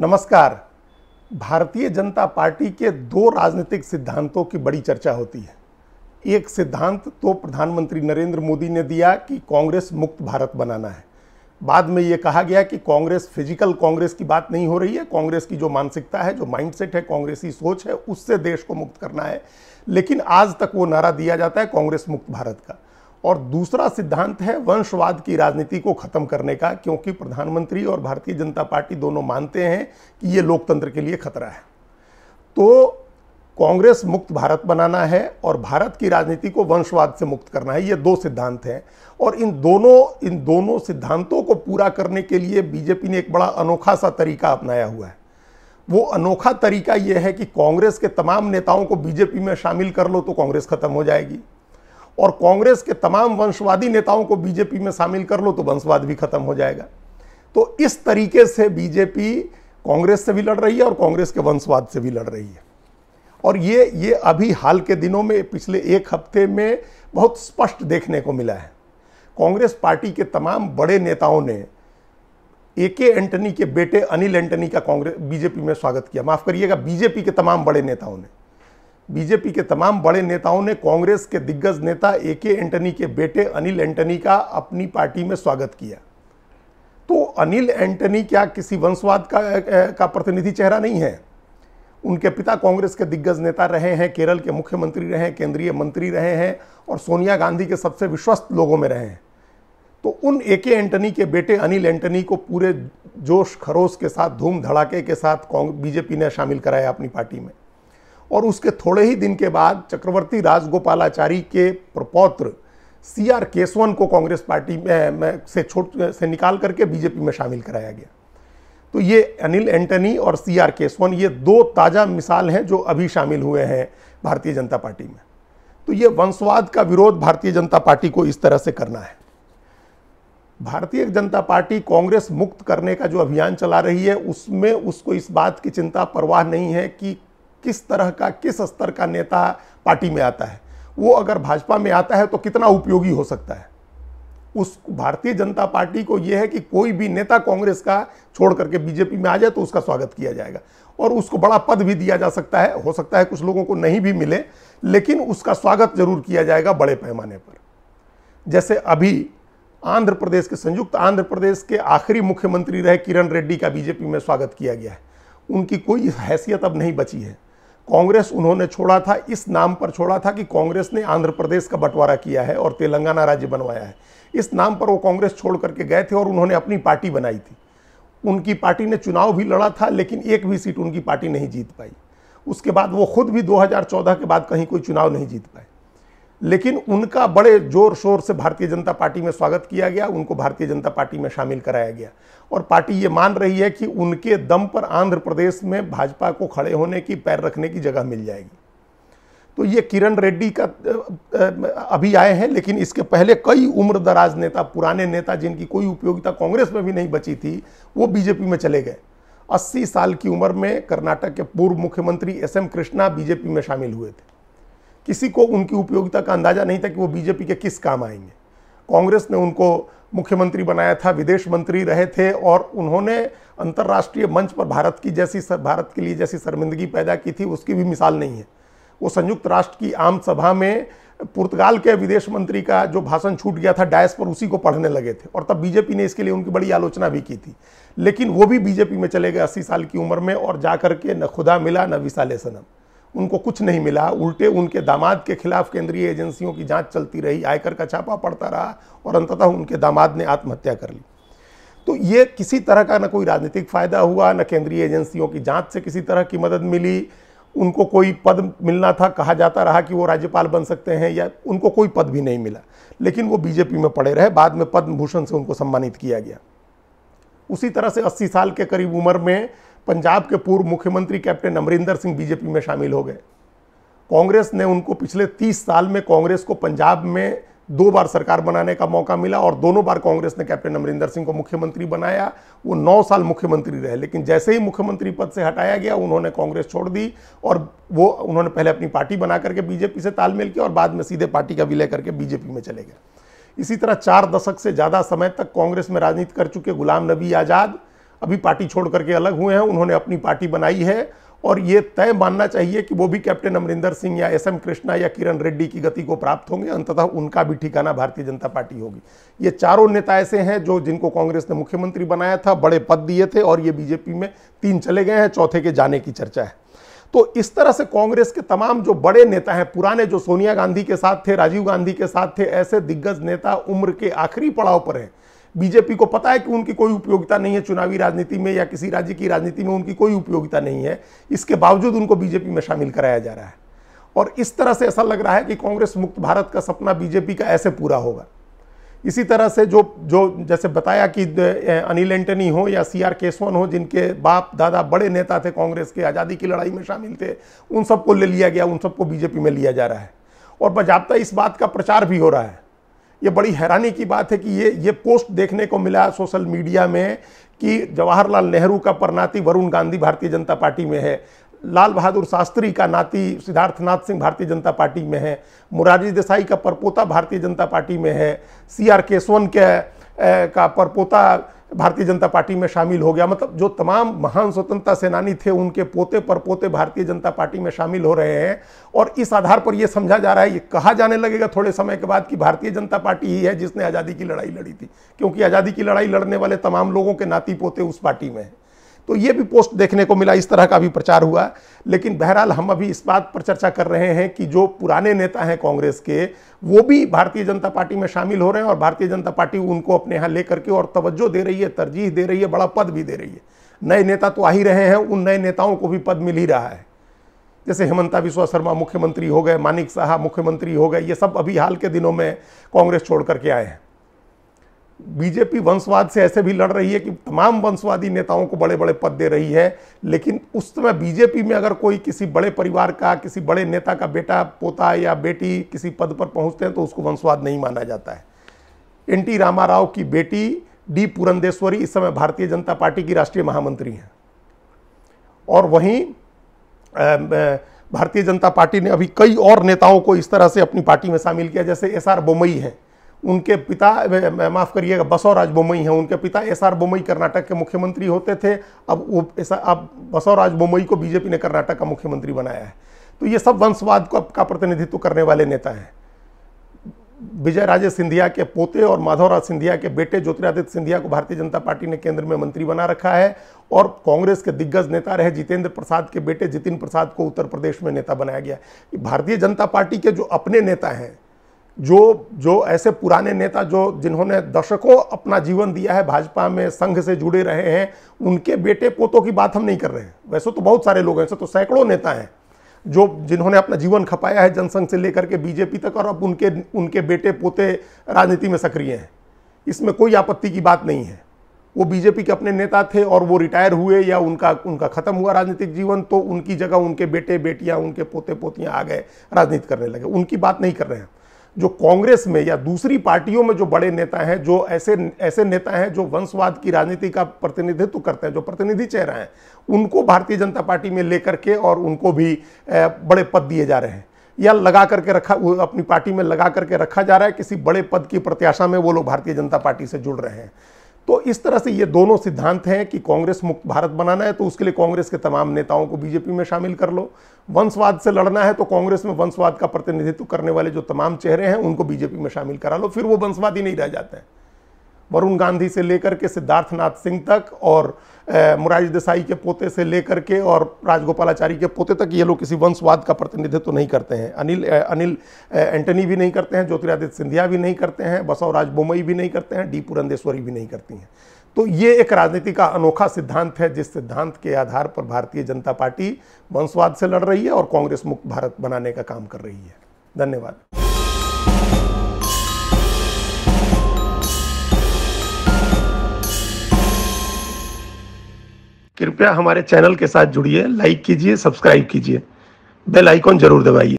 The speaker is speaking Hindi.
नमस्कार भारतीय जनता पार्टी के दो राजनीतिक सिद्धांतों की बड़ी चर्चा होती है एक सिद्धांत तो प्रधानमंत्री नरेंद्र मोदी ने दिया कि कांग्रेस मुक्त भारत बनाना है बाद में ये कहा गया कि कांग्रेस फिजिकल कांग्रेस की बात नहीं हो रही है कांग्रेस की जो मानसिकता है जो माइंडसेट है कांग्रेसी सोच है उससे देश को मुक्त करना है लेकिन आज तक वो नारा दिया जाता है कांग्रेस मुक्त भारत का और दूसरा सिद्धांत है वंशवाद की राजनीति को खत्म करने का क्योंकि प्रधानमंत्री और भारतीय जनता पार्टी दोनों मानते हैं कि ये लोकतंत्र के लिए खतरा है तो कांग्रेस मुक्त भारत बनाना है और भारत की राजनीति को वंशवाद से मुक्त करना है ये दो सिद्धांत हैं और इन दोनों इन दोनों सिद्धांतों को पूरा करने के लिए बीजेपी ने एक बड़ा अनोखा सा तरीका अपनाया हुआ है वो अनोखा तरीका ये है कि कांग्रेस के तमाम नेताओं को बीजेपी में शामिल कर लो तो कांग्रेस खत्म हो जाएगी और कांग्रेस के तमाम वंशवादी नेताओं को बीजेपी में शामिल कर लो तो वंशवाद भी खत्म हो जाएगा तो इस तरीके से बीजेपी कांग्रेस से भी लड़ रही है और कांग्रेस के वंशवाद से भी लड़ रही है और ये ये अभी हाल के दिनों में पिछले एक हफ्ते में बहुत स्पष्ट देखने को मिला है कांग्रेस पार्टी के तमाम बड़े नेताओं ने ए के एंटनी के बेटे अनिल एंटनी का कांग्रेस बीजेपी में स्वागत किया माफ करिएगा बीजेपी के तमाम बड़े नेताओं ने बीजेपी के तमाम बड़े नेताओं ने कांग्रेस के दिग्गज नेता ए के एंटनी के बेटे अनिल एंटनी का अपनी पार्टी में स्वागत किया तो अनिल एंटनी क्या किसी वंशवाद का का प्रतिनिधि चेहरा नहीं है उनके पिता कांग्रेस के दिग्गज नेता रहे हैं केरल के मुख्यमंत्री रहे हैं केंद्रीय मंत्री रहे हैं और सोनिया गांधी के सबसे विश्वस्त लोगों में रहे हैं तो उन ए के एंटनी के बेटे अनिल एंटनी को पूरे जोश खरोश के साथ धूम धड़ाके के साथ बीजेपी ने शामिल कराया अपनी पार्टी में और उसके थोड़े ही दिन के बाद चक्रवर्ती राजगोपालाचारी के प्रपौत्र सी आर केसवन को कांग्रेस पार्टी में, में से छोट से निकाल करके बीजेपी में शामिल कराया गया तो ये अनिल एंटनी और सी आर केसवन ये दो ताज़ा मिसाल हैं जो अभी शामिल हुए हैं भारतीय जनता पार्टी में तो ये वंशवाद का विरोध भारतीय जनता पार्टी को इस तरह से करना है भारतीय जनता पार्टी कांग्रेस मुक्त करने का जो अभियान चला रही है उसमें उसको इस बात की चिंता परवाह नहीं है कि किस तरह का किस स्तर का नेता पार्टी में आता है वो अगर भाजपा में आता है तो कितना उपयोगी हो सकता है उस भारतीय जनता पार्टी को यह है कि कोई भी नेता कांग्रेस का छोड़ करके बीजेपी में आ जाए तो उसका स्वागत किया जाएगा और उसको बड़ा पद भी दिया जा सकता है हो सकता है कुछ लोगों को नहीं भी मिले लेकिन उसका स्वागत जरूर किया जाएगा बड़े पैमाने पर जैसे अभी आंध्र प्रदेश के संयुक्त आंध्र प्रदेश के आखिरी मुख्यमंत्री रहे किरण रेड्डी का बीजेपी में स्वागत किया गया है उनकी कोई हैसियत अब नहीं बची है कांग्रेस उन्होंने छोड़ा था इस नाम पर छोड़ा था कि कांग्रेस ने आंध्र प्रदेश का बंटवारा किया है और तेलंगाना राज्य बनवाया है इस नाम पर वो कांग्रेस छोड़ करके गए थे और उन्होंने अपनी पार्टी बनाई थी उनकी पार्टी ने चुनाव भी लड़ा था लेकिन एक भी सीट उनकी पार्टी नहीं जीत पाई उसके बाद वो खुद भी 2014 के बाद कहीं कोई चुनाव नहीं जीत पाए लेकिन उनका बड़े जोर शोर से भारतीय जनता पार्टी में स्वागत किया गया उनको भारतीय जनता पार्टी में शामिल कराया गया और पार्टी ये मान रही है कि उनके दम पर आंध्र प्रदेश में भाजपा को खड़े होने की पैर रखने की जगह मिल जाएगी तो ये किरण रेड्डी का अभी आए हैं लेकिन इसके पहले कई उम्र दराज नेता पुराने नेता जिनकी कोई उपयोगिता कांग्रेस में भी नहीं बची थी वो बीजेपी में चले गए 80 साल की उम्र में कर्नाटक के पूर्व मुख्यमंत्री एस एम कृष्णा बीजेपी में शामिल हुए थे किसी को उनकी उपयोगिता का अंदाजा नहीं था कि वो बीजेपी के किस काम आएंगे कांग्रेस ने उनको मुख्यमंत्री बनाया था विदेश मंत्री रहे थे और उन्होंने अंतर्राष्ट्रीय मंच पर भारत की जैसी सर, भारत के लिए जैसी शर्मिंदगी पैदा की थी उसकी भी मिसाल नहीं है वो संयुक्त राष्ट्र की आम सभा में पुर्तगाल के विदेश मंत्री का जो भाषण छूट गया था डायस पर उसी को पढ़ने लगे थे और तब बीजेपी ने इसके लिए उनकी बड़ी आलोचना भी की थी लेकिन वो भी बीजेपी में चले गए अस्सी साल की उम्र में और जा के न खुदा मिला न विसाले सनम उनको कुछ नहीं मिला उल्टे उनके दामाद के खिलाफ केंद्रीय एजेंसियों की जांच चलती रही आयकर का छापा पड़ता रहा और अंततः उनके दामाद ने आत्महत्या कर ली तो ये किसी तरह का ना कोई राजनीतिक फ़ायदा हुआ न केंद्रीय एजेंसियों की जाँच से किसी तरह की मदद मिली उनको कोई पद मिलना था कहा जाता रहा कि वो राज्यपाल बन सकते हैं या उनको कोई पद भी नहीं मिला लेकिन वो बीजेपी में पड़े रहे बाद में पद्म भूषण से उनको सम्मानित किया गया उसी तरह से 80 साल के करीब उम्र में पंजाब के पूर्व मुख्यमंत्री कैप्टन अमरिंदर सिंह बीजेपी में शामिल हो गए कांग्रेस ने उनको पिछले 30 साल में कांग्रेस को पंजाब में दो बार सरकार बनाने का मौका मिला और दोनों बार कांग्रेस ने कैप्टन अमरिंदर सिंह को मुख्यमंत्री बनाया वो नौ साल मुख्यमंत्री रहे लेकिन जैसे ही मुख्यमंत्री पद से हटाया गया उन्होंने कांग्रेस छोड़ दी और वो उन्होंने पहले अपनी पार्टी बना करके बीजेपी से तालमेल किया और बाद में सीधे पार्टी का विलय करके बीजेपी में चले गए इसी तरह चार दशक से ज़्यादा समय तक कांग्रेस में राजनीति कर चुके गुलाम नबी आज़ाद अभी पार्टी छोड़ करके अलग हुए हैं उन्होंने अपनी पार्टी बनाई है और ये तय मानना चाहिए कि वो भी कैप्टन अमरिंदर सिंह या एस एम कृष्णा या किरण रेड्डी की गति को प्राप्त होंगे अंततः उनका भी ठिकाना भारतीय जनता पार्टी होगी ये चारों नेता ऐसे हैं जो जिनको कांग्रेस ने मुख्यमंत्री बनाया था बड़े पद दिए थे और ये बीजेपी में तीन चले गए हैं चौथे के जाने की चर्चा है तो इस तरह से कांग्रेस के तमाम जो बड़े नेता हैं पुराने जो सोनिया गांधी के साथ थे राजीव गांधी के साथ थे ऐसे दिग्गज नेता उम्र के आखिरी पड़ाव पर हैं बीजेपी को पता है कि उनकी कोई उपयोगिता नहीं है चुनावी राजनीति में या किसी राज्य की राजनीति में उनकी कोई उपयोगिता नहीं है इसके बावजूद उनको बीजेपी में शामिल कराया जा रहा है और इस तरह से ऐसा लग रहा है कि कांग्रेस मुक्त भारत का सपना बीजेपी का ऐसे पूरा होगा इसी तरह से जो जो जैसे बताया कि अनिल एंटनी हो या सी आर केसवन हो जिनके बाप दादा बड़े नेता थे कांग्रेस के आज़ादी की लड़ाई में शामिल थे उन सबको ले लिया गया उन सबको बीजेपी में लिया जा रहा है और बजाबता इस बात का प्रचार भी हो रहा है ये बड़ी हैरानी की बात है कि ये ये पोस्ट देखने को मिला सोशल मीडिया में कि जवाहरलाल नेहरू का परनाती वरुण गांधी भारतीय जनता पार्टी में है लाल बहादुर शास्त्री का नाती सिद्धार्थनाथ सिंह भारतीय जनता पार्टी में है मुरारजी देसाई का परपोता भारतीय जनता पार्टी में है सी आर केसवन के का परपोता भारतीय जनता पार्टी में शामिल हो गया मतलब जो तमाम महान स्वतंत्रता सेनानी थे उनके पोते पर पोते भारतीय जनता पार्टी में शामिल हो रहे हैं और इस आधार पर यह समझा जा रहा है ये कहा जाने लगेगा थोड़े समय के बाद कि भारतीय जनता पार्टी ही है जिसने आज़ादी की लड़ाई लड़ी थी क्योंकि आज़ादी की लड़ाई लड़ने वाले तमाम लोगों के नाती पोते उस पार्टी में हैं तो ये भी पोस्ट देखने को मिला इस तरह का भी प्रचार हुआ लेकिन बहरहाल हम अभी इस बात पर चर्चा कर रहे हैं कि जो पुराने नेता हैं कांग्रेस के वो भी भारतीय जनता पार्टी में शामिल हो रहे हैं और भारतीय जनता पार्टी उनको अपने यहाँ ले करके और तवज्जो दे रही है तरजीह दे रही है बड़ा पद भी दे रही है नए नेता तो आ ही रहे हैं उन नए नेताओं को भी पद मिल ही रहा है जैसे हेमंता विश्वा शर्मा मुख्यमंत्री हो गए मानिक साहा मुख्यमंत्री हो गए ये सब अभी हाल के दिनों में कांग्रेस छोड़ करके आए हैं बीजेपी वंशवाद से ऐसे भी लड़ रही है कि तमाम वंशवादी नेताओं को बड़े बड़े पद दे रही है लेकिन उस समय बीजेपी में अगर कोई किसी बड़े परिवार का किसी बड़े नेता का बेटा पोता या बेटी किसी पद पर पहुंचते हैं तो उसको वंशवाद नहीं माना जाता है एन टी रामाराव की बेटी डी पुरंदेश्वरी इस समय भारतीय जनता पार्टी की राष्ट्रीय महामंत्री हैं और वहीं भारतीय जनता पार्टी ने अभी कई और नेताओं को इस तरह से अपनी पार्टी में शामिल किया जैसे एस आर बोमई हैं उनके पिता माफ़ करिएगा बसवराज बोमई हैं उनके पिता एस आर बोमई कर्नाटक के मुख्यमंत्री होते थे अब वो अब बसवराज बोमई को बीजेपी ने कर्नाटक का मुख्यमंत्री बनाया है तो ये सब वंशवाद को का प्रतिनिधित्व करने वाले नेता हैं विजय राजे सिंधिया के पोते और माधवराज सिंधिया के बेटे ज्योतिरादित्य सिंधिया को भारतीय जनता पार्टी ने केंद्र में मंत्री बना रखा है और कांग्रेस के दिग्गज नेता रहे जितेंद्र प्रसाद के बेटे जितिन प्रसाद को उत्तर प्रदेश में नेता बनाया गया भारतीय जनता पार्टी के जो अपने नेता हैं जो जो ऐसे पुराने नेता जो जिन्होंने दशकों अपना जीवन दिया है भाजपा में संघ से जुड़े रहे हैं उनके बेटे पोतों की बात हम नहीं कर रहे हैं वैसे तो बहुत सारे लोग ऐसे तो सैकड़ों नेता हैं जो जिन्होंने अपना जीवन खपाया है जनसंघ से लेकर के बीजेपी तक और अब उनके उनके बेटे पोते राजनीति में सक्रिय हैं इसमें कोई आपत्ति की बात नहीं है वो बीजेपी के अपने नेता थे और वो रिटायर हुए या उनका उनका खत्म हुआ राजनीतिक जीवन तो उनकी जगह उनके बेटे बेटियां उनके पोते पोतियां आ गए राजनीति करने लगे उनकी बात नहीं कर रहे हैं जो कांग्रेस में या दूसरी पार्टियों में जो बड़े नेता हैं जो ऐसे ऐसे नेता हैं जो वंशवाद की राजनीति का प्रतिनिधित्व करते हैं जो प्रतिनिधि चेहरा हैं उनको भारतीय जनता पार्टी में लेकर के और उनको भी बड़े पद दिए जा रहे हैं या लगा करके रखा अपनी पार्टी में लगा करके रखा जा रहा है किसी बड़े पद की प्रत्याशा में वो लोग भारतीय जनता पार्टी से जुड़ रहे हैं तो इस तरह से ये दोनों सिद्धांत हैं कि कांग्रेस मुक्त भारत बनाना है तो उसके लिए कांग्रेस के तमाम नेताओं को बीजेपी में शामिल कर लो वंशवाद से लड़ना है तो कांग्रेस में वंशवाद का प्रतिनिधित्व करने वाले जो तमाम चेहरे हैं उनको बीजेपी में शामिल करा लो फिर वो वंशवाद ही नहीं रह जाते हैं वरुण गांधी से लेकर के सिद्धार्थनाथ सिंह तक और मुरारी देसाई के पोते से लेकर के और राजगोपालाचारी के पोते तक ये लोग किसी वंशवाद का प्रतिनिधित्व तो नहीं करते हैं अनिल अनिल एंटनी भी नहीं करते हैं ज्योतिरादित्य सिंधिया भी नहीं करते हैं बसवराज बोमई भी नहीं करते हैं डी पुरंदेश्वरी भी नहीं करती हैं तो ये एक राजनीति का अनोखा सिद्धांत है जिस सिद्धांत के आधार पर भारतीय जनता पार्टी वंशवाद से लड़ रही है और कांग्रेस मुक्त भारत बनाने का काम कर रही है धन्यवाद कृपया हमारे चैनल के साथ जुड़िए लाइक कीजिए सब्सक्राइब कीजिए बेल आइकॉन जरूर दबाइए